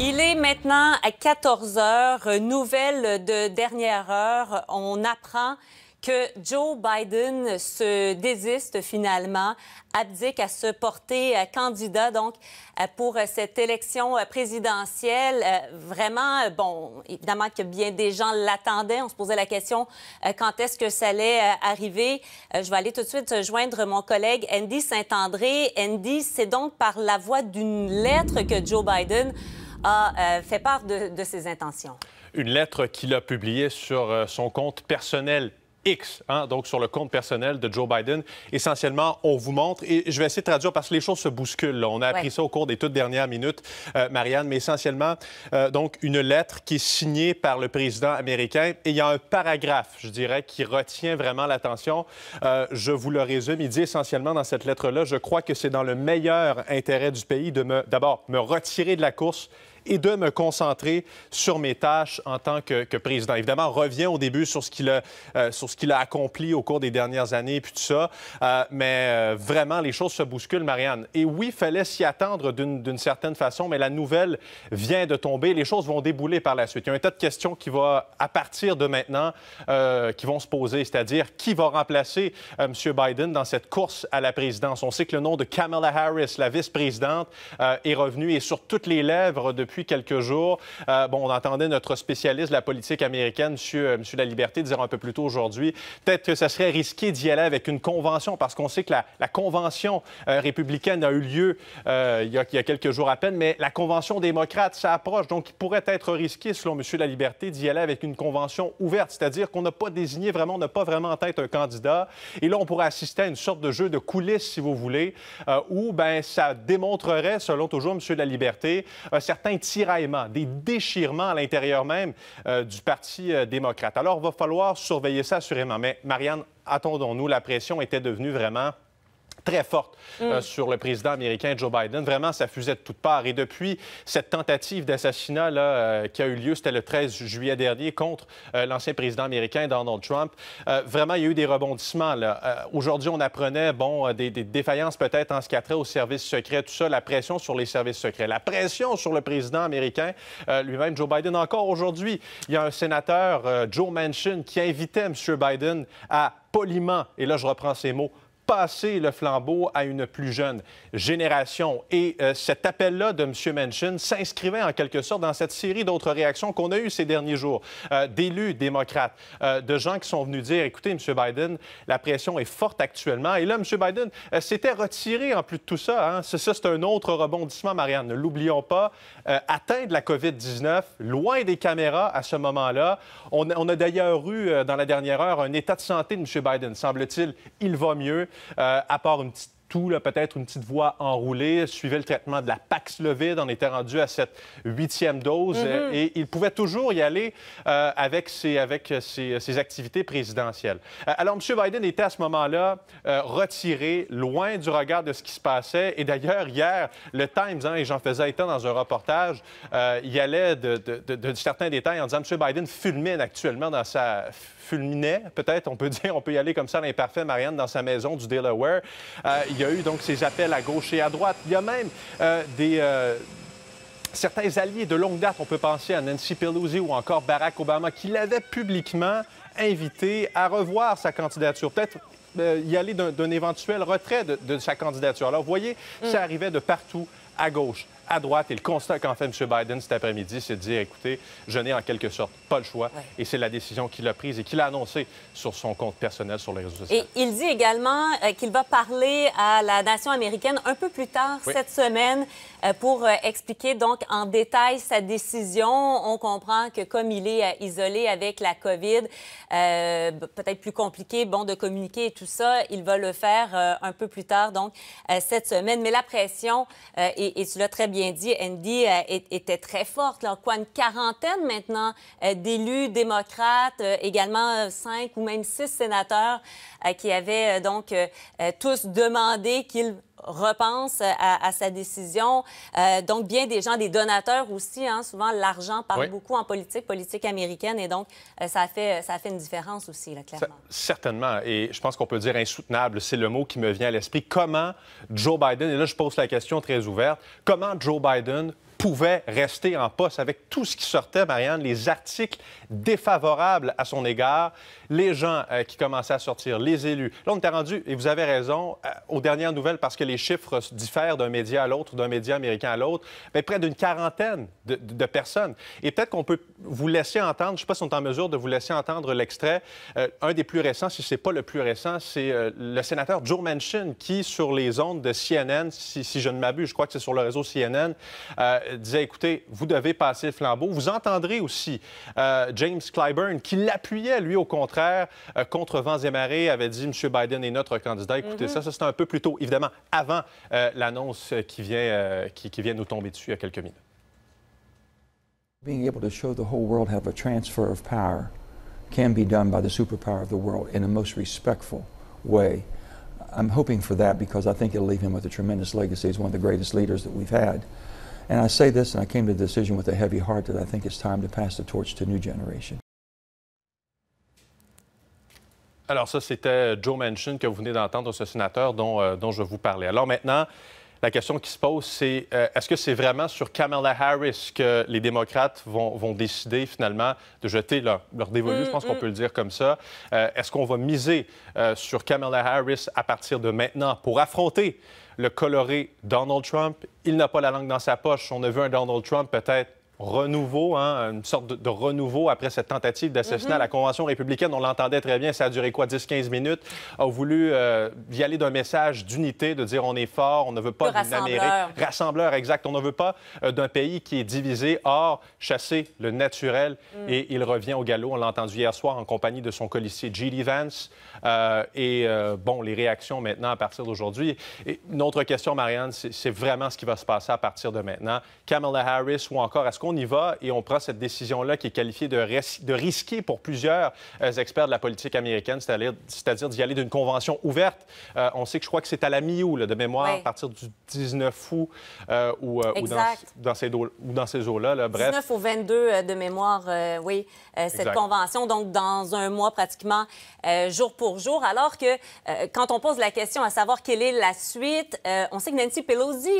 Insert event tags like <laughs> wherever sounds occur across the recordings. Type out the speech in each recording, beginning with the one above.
Il est maintenant à 14 heures. Nouvelle de dernière heure. On apprend que Joe Biden se désiste finalement, abdique à se porter euh, candidat donc euh, pour cette élection euh, présidentielle. Vraiment, bon, évidemment que bien des gens l'attendaient. On se posait la question quand est-ce que ça allait arriver. Je vais aller tout de suite joindre mon collègue Andy Saint-André. Andy, c'est donc par la voix d'une lettre que Joe Biden a euh, fait part de, ses intentions. Une lettre qu'il a publiée sur euh, son compte personnel X, hein, donc sur le compte personnel de Joe Biden. Essentiellement, on vous montre, et je vais essayer de traduire parce que les choses se bousculent. On a appris ça au cours des toutes dernières minutes, euh, Marianne, mais essentiellement, donc une lettre qui est signée par le président américain. Et il y a un paragraphe, je dirais, qui retient vraiment l'attention. je vous le résume. Il dit essentiellement dans cette lettre-là, je crois que c'est dans le meilleur intérêt du pays de me, d'abord, me retirer de la course et de me concentrer sur mes tâches en tant que, président. Évidemment, on revient au début sur ce qu'il a, euh, sur ce qu'il a accompli au cours des dernières années et puis tout ça, euh, mais euh, vraiment, les choses se bousculent, Marianne. Et oui, il fallait s'y attendre d'une certaine façon, mais la nouvelle vient de tomber. Les choses vont débouler par la suite. Il y a un tas de questions qui vont, à partir de maintenant, qui vont se poser, c'est-à-dire qui va remplacer M. Biden dans cette course à la présidence. On sait que le nom de Kamala Harris, la vice-présidente, est revenu et sur toutes les lèvres depuis quelques jours. Euh, bon, on entendait notre spécialiste de la politique américaine, M. Euh, monsieur, La Liberté, dire un peu plus tôt aujourd'hui, peut-être que ça serait risqué d'y aller avec une convention, parce qu'on sait que la, convention euh, républicaine a eu lieu il, y a, quelques jours à peine, mais la convention démocrate, ça approche. Donc, il pourrait être risqué, selon M. La Liberté, d'y aller avec une convention ouverte, c'est-à-dire qu'on n'a pas désigné vraiment, on n'a pas vraiment en tête un candidat. Et là, on pourrait assister à une sorte de jeu de coulisses, si vous voulez, où ben, ça démontrerait, selon toujours M. La Liberté, un certain tiraillements, des déchirements à l'intérieur même euh, du Parti euh, démocrate. Alors, il va falloir surveiller ça assurément. Mais Marianne, attendons-nous, la pression était devenue vraiment très forte euh, mm. sur le président américain Joe Biden. Vraiment, ça fusait de toutes parts. Et depuis cette tentative d'assassinat euh, qui a eu lieu, c'était le 13 juillet dernier, contre euh, l'ancien président américain Donald Trump, vraiment, il y a eu des rebondissements. Aujourd'hui, on apprenait bon, des, défaillances peut-être en ce qui a trait aux services secrets, tout ça, la pression sur les services secrets, la pression sur le président américain lui-même, Joe Biden. Encore aujourd'hui, il y a un sénateur, Joe Manchin, qui invitait M. Biden à poliment, et là je reprends ces mots, passer le flambeau à une plus jeune génération. Et euh, cet appel-là de M. Manchin s'inscrivait en quelque sorte dans cette série d'autres réactions qu'on a eues ces derniers jours, euh, d'élus démocrates, euh, de gens qui sont venus dire, écoutez, M. Biden, la pression est forte actuellement. Et là, M. Biden s'était retiré en plus de tout ça. Hein. Ça, c'est un autre rebondissement, Marianne. Ne l'oublions pas. atteint de la COVID-19, loin des caméras à ce moment-là. On, on a d'ailleurs eu, dans la dernière heure, un état de santé de M. Biden. Semble-t-il, il va mieux. Euh, à part une petite peut-être une petite voix enroulée, suivait le traitement de la Paxlovid, on était rendu à cette huitième dose mhm. euh, et il pouvait toujours y aller euh, avec, ses, avec ses, activités présidentielles. Alors, M. Biden était à ce moment-là retiré, loin du regard de ce qui se passait. Et d'ailleurs, hier, le Times, hein, et j'en faisais état dans un reportage, il y allait de, de, de certains détails en disant M. Biden fulmine actuellement dans sa fulminait, peut-être on peut <laughs> dire, on peut y aller comme ça l'imparfait, Marianne, dans sa maison du Delaware. Euh, il y a eu donc ces appels à gauche et à droite. Il y a même euh, des... Euh, certains alliés de longue date, on peut penser à Nancy Pelosi ou encore Barack Obama, qui l'avaient publiquement invité à revoir sa candidature. Peut-être y aller d'un éventuel retrait de, sa candidature. Alors, vous voyez, mm. ça arrivait de partout à gauche, à droite. Et le constat qu'en fait M. Biden cet après-midi, c'est de dire, écoutez, je n'ai en quelque sorte pas le choix. Et c'est la décision qu'il a prise et qu'il a annoncée sur son compte personnel sur les réseaux sociaux. Et il dit également euh, qu'il va parler à la nation américaine un peu plus tard cette semaine euh, pour euh, expliquer donc en détail sa décision. On comprend que comme il est isolé avec la COVID, peut-être plus compliqué, bon, de communiquer et tout ça, il va le faire un peu plus tard, donc cette semaine. Mais la pression, est et très bien dit, Andy, euh, était très forte. Alors, quoi, une quarantaine maintenant euh, d'élus démocrates, euh, également cinq ou même six sénateurs qui avaient donc tous demandé qu'il repense à, sa décision. donc, bien des gens, des donateurs aussi. Hein. souvent, l'argent parle beaucoup en politique, politique américaine. Et donc, ça, fait, ça fait une différence aussi, là, clairement. certainement. Et je pense qu'on peut dire insoutenable. C'est le mot qui me vient à l'esprit. Comment Joe Biden, et là, je pose la question très ouverte, comment Joe Joe Biden pouvait rester en poste avec tout ce qui sortait, Marianne, les articles défavorables à son égard, les gens euh, qui commençaient à sortir, les élus. Là, on était rendu, et vous avez raison, euh, aux dernières nouvelles, parce que les chiffres diffèrent d'un média à l'autre, d'un média américain à l'autre, mais près d'une quarantaine de, personnes. Et peut-être qu'on peut vous laisser entendre, je ne sais pas si on est en mesure de vous laisser entendre l'extrait, euh, un des plus récents, si ce n'est pas le plus récent, c'est le sénateur Joe Manchin qui, sur les ondes de CNN, si, si je ne m'abuse, je crois que c'est sur le réseau CNN, euh, disait, écoutez, vous devez passer le flambeau. Vous entendrez aussi euh, James Clyburn qui l'appuyait, lui, au contraire, euh, contre vents et marées, avait dit, M. Biden est notre candidat. Écoutez mhm. ça, ça c'est un peu plus tôt, évidemment, avant l'annonce qui, vient qui, qui vient nous tomber dessus il y a quelques minutes. Being able to show the whole world how a transfer of power can be done by the superpower of the world in a most respectful way. I'm hoping for that because I think it'll leave him with a tremendous legacy as one of the greatest leaders that we've had. And I say this, and I came to the decision with a heavy heart that I think it's time to pass the torch to new generation. Alors ça, c'était euh, Joe Manchin que vous venez d'entendre, ce sénateur dont, euh, dont je vous parlais. Alors maintenant, la question qui se pose, c'est euh, est-ce que c'est vraiment sur Kamala Harris que les démocrates vont, décider finalement de jeter leur, dévolu, mm, je pense qu'on mm. peut le dire comme ça. Euh, est-ce qu'on va miser euh, sur Kamala Harris à partir de maintenant pour affronter le coloré Donald Trump? Il n'a pas la langue dans sa poche. On a vu un Donald Trump peut-être renouveau, hein, une sorte de, renouveau après cette tentative d'assassinat à la mhm. Convention républicaine. On l'entendait très bien, ça a duré quoi, 10-15 minutes? A voulu euh, y aller d'un message d'unité, de dire on est fort, on ne veut pas d'une Amérique... Rassembleur, exact. On ne veut pas euh, d'un pays qui est divisé. Or, chasser le naturel mm. et il revient au galop. On l'a entendu hier soir en compagnie de son colissier G.D. Vance. Euh, et bon, les réactions maintenant à partir d'aujourd'hui. Une autre question, Marianne, c'est vraiment ce qui va se passer à partir de maintenant. Kamala Harris ou encore, est-ce qu'on on y va et on prend cette décision-là qui est qualifiée de, ris de risquée pour plusieurs euh, experts de la politique américaine, c'est-à-dire d'y aller d'une convention ouverte. Euh, on sait que je crois que c'est à la mi-août, de mémoire, à partir du 19 août euh, ou, ou, dans, dans ces, dans ces eaux-là. Là, bref. 19 au 22 de mémoire, oui, cette convention, donc dans un mois pratiquement, jour pour jour, alors que quand on pose la question à savoir quelle est la suite, on sait que Nancy Pelosi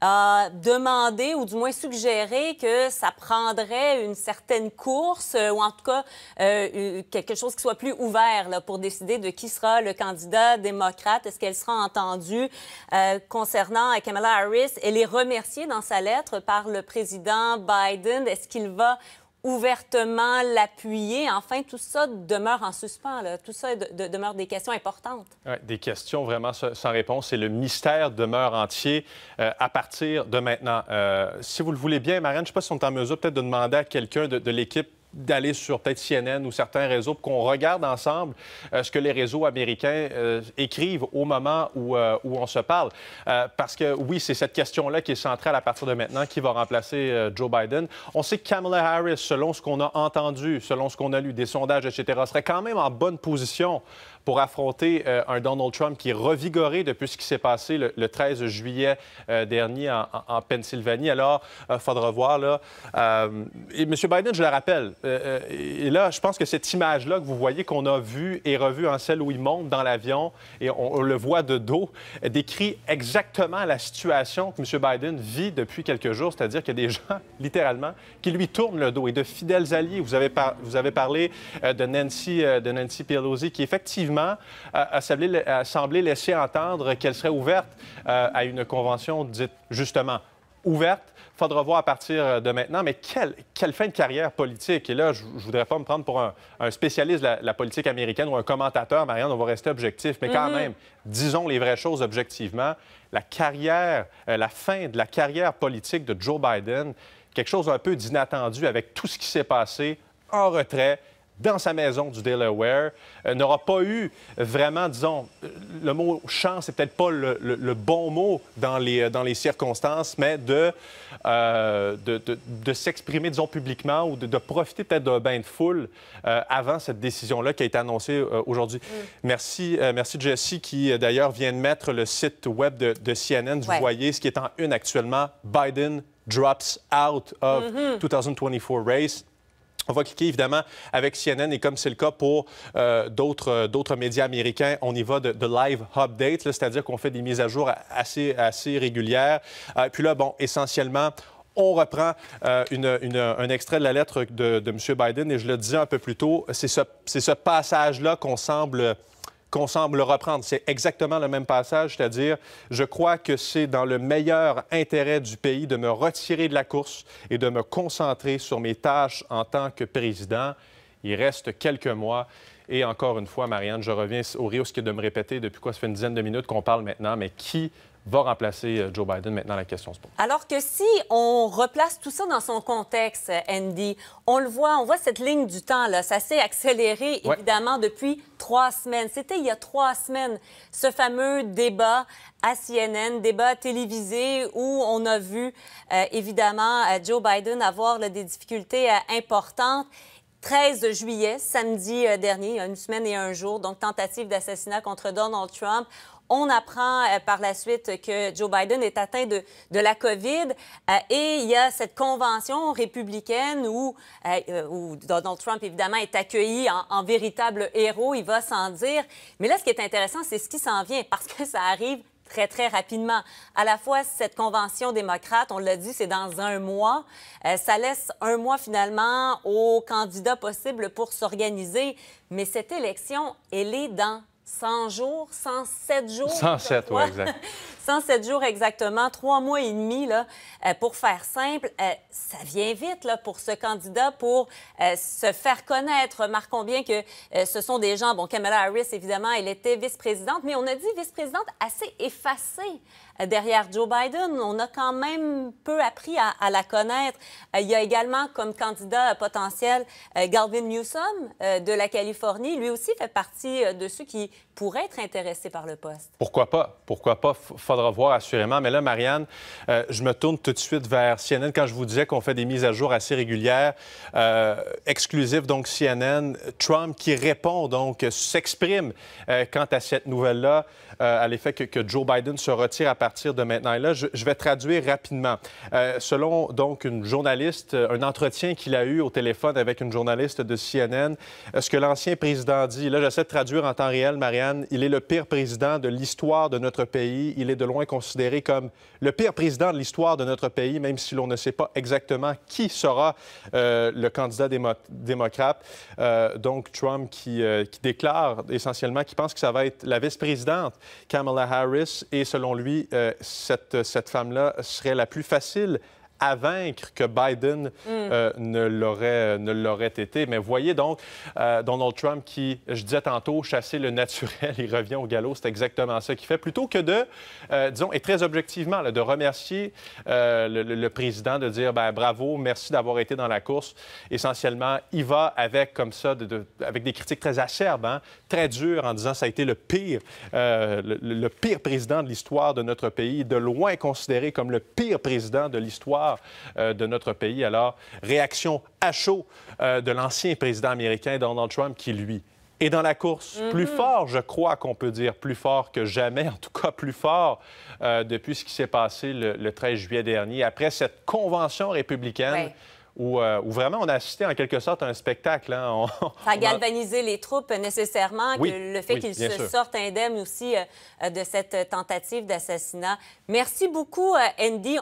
a demandé ou du moins suggéré que ça prendrait une certaine course euh, ou en tout cas euh, quelque chose qui soit plus ouvert là, pour décider de qui sera le candidat démocrate? Est-ce qu'elle sera entendue euh, concernant Kamala Harris? Elle est remerciée dans sa lettre par le président Biden. Est-ce qu'il va ouvertement l'appuyer. Enfin, tout ça demeure en suspens. Tout ça demeure des questions importantes. des questions vraiment sans réponse et le mystère demeure entier euh, à partir de maintenant. Euh, si vous le voulez bien, Marianne, je ne sais pas si on est en mesure peut-être de demander à quelqu'un de l'équipe d'aller sur peut-être CNN ou certains réseaux pour qu'on regarde ensemble euh, ce que les réseaux américains euh, écrivent au moment où, euh, où on se parle. parce que oui, c'est cette question-là qui est centrale à partir de maintenant qui va remplacer Joe Biden. On sait que Kamala Harris, selon ce qu'on a entendu, selon ce qu'on a lu, des sondages, etc., serait quand même en bonne position pour affronter euh, un Donald Trump qui est revigoré depuis ce qui s'est passé le, 13 juillet euh, dernier en, Pennsylvanie. Alors, il euh, faudra voir. Là, et M. Biden, je le rappelle, et là, je pense que cette image-là que vous voyez, qu'on a vue et revue en celle où il monte dans l'avion et on, le voit de dos, décrit exactement la situation que M. Biden vit depuis quelques jours, c'est-à-dire qu'il y a des gens, <laughs> littéralement, qui lui tournent le dos et de fidèles alliés. Vous avez, vous avez parlé de, Nancy, de Nancy Pelosi qui, effectivement, à sembler semblé laisser entendre qu'elle serait ouverte euh, à une convention dite justement ouverte. Faudra voir à partir de maintenant, mais quelle, fin de carrière politique. Et là, je, ne voudrais pas me prendre pour un, spécialiste de la, politique américaine ou un commentateur, Marianne, on va rester objectif, mais quand mm-hmm. même, disons les vraies choses objectivement. La carrière, euh, la fin de la carrière politique de Joe Biden, quelque chose un peu d'inattendu avec tout ce qui s'est passé en retrait, dans sa maison du Delaware, euh, n'aura pas eu vraiment, disons, euh, le mot chance, c'est peut-être pas le, bon mot dans les, euh, dans les circonstances, mais de, de, s'exprimer, disons, publiquement ou de, profiter peut-être d'un bain de foule avant cette décision-là qui a été annoncée aujourd'hui. Merci, merci Jessie, qui d'ailleurs vient de mettre le site web de, CNN. Vous voyez ce qui est en une actuellement, Biden drops out of 2024 mm-hmm. race. On va cliquer évidemment avec CNN et comme c'est le cas pour euh, d'autres euh, médias américains, on y va de, live update, c'est-à-dire qu'on fait des mises à jour assez, assez régulières. Euh, puis là, bon, essentiellement, on reprend euh, un extrait de la lettre de, de M. Biden et je le disais un peu plus tôt, c'est ce, ce passage-là qu'on semble qu'on semble reprendre. C'est exactement le même passage, c'est-à-dire je crois que c'est dans le meilleur intérêt du pays de me retirer de la course et de me concentrer sur mes tâches en tant que président. Il reste quelques mois. Et encore une fois, Marianne, je reviens au risque de me répéter depuis quoi ça fait une dizaine de minutes qu'on parle maintenant, mais qui va remplacer euh, Joe Biden maintenant la question se pose. Alors que si on replace tout ça dans son contexte, Andy, on le voit, on voit cette ligne du temps là, ça s'est accéléré évidemment depuis trois semaines. C'était il y a trois semaines ce fameux débat à CNN, débat télévisé où on a vu euh, évidemment euh, Joe Biden avoir des difficultés importantes. 13 juillet, samedi dernier, une semaine et un jour, donc tentative d'assassinat contre Donald Trump. On apprend euh, par la suite que Joe Biden est atteint de, la COVID euh, et il y a cette convention républicaine où, euh, Donald Trump, évidemment, est accueilli en, véritable héros, il va s'en dire. Mais là, ce qui est intéressant, c'est ce qui s'en vient parce que ça arrive très, très rapidement. À la fois, cette convention démocrate, on l'a dit, c'est dans un mois. ça laisse un mois finalement aux candidats possibles pour s'organiser. Mais cette élection, elle est dans 100 jours, 107 jours. 107, oui, exact. <laughs> 107 jours exactement, trois mois et demi, là, euh, pour faire simple, euh, ça vient vite là, pour ce candidat pour euh, se faire connaître. Remarquons bien que ce sont des gens, bon, Kamala Harris, évidemment, elle était vice-présidente, mais on a dit vice-présidente assez effacée derrière Joe Biden. On a quand même peu appris à, à la connaître. Il y a également comme candidat potentiel Galvin Newsom de la Californie. Lui aussi fait partie de ceux qui, pour être intéressé par le poste. Pourquoi pas? Pourquoi pas? Faudra voir assurément. Mais là, Marianne, euh, je me tourne tout de suite vers CNN. Quand je vous disais qu'on fait des mises à jour assez régulières, euh, exclusives donc CNN, Trump qui répond donc, s'exprime euh, quant à cette nouvelle-là, à l'effet que, Joe Biden se retire à partir de maintenant. Et là, je, je vais traduire rapidement. selon donc une journaliste, un entretien qu'il a eu au téléphone avec une journaliste de CNN, ce que l'ancien président dit, là j'essaie de traduire en temps réel, Marianne, il est le pire président de l'histoire de notre pays. Il est de loin considéré comme le pire président de l'histoire de notre pays, même si l'on ne sait pas exactement qui sera euh, le candidat démocrate. Euh, donc, Trump euh, qui, déclare essentiellement qu'il pense que ça va être la vice-présidente Kamala Harris. Et selon lui, cette, cette femme-là serait la plus facile à vaincre que Biden mm. euh, ne l'aurait euh, ne l'aurait été. Mais voyez donc euh, Donald Trump qui, je disais tantôt, chasser le naturel, il revient au galop. C'est exactement ça qu'il fait. Plutôt que de, disons, et très objectivement, de remercier le, président, de dire ben, bravo, merci d'avoir été dans la course. Essentiellement, il va avec comme ça, avec des critiques très acerbes, hein, très dures, en disant ça a été le pire, le pire président de l'histoire de notre pays, de loin considéré comme le pire président de l'histoire euh, de notre pays. Alors, réaction à chaud euh, de l'ancien président américain Donald Trump qui, lui, est dans la course. Mm-hmm. Plus fort, je crois qu'on peut dire, plus fort que jamais, en tout cas plus fort euh, depuis ce qui s'est passé le, 13 juillet dernier, après cette convention républicaine. Où, vraiment on a assisté en quelque sorte à un spectacle. Hein. On, ça a galvanisé les troupes nécessairement, que le fait qu'il qu'ils se sortent indemnes aussi de cette tentative d'assassinat. Merci beaucoup, Andy.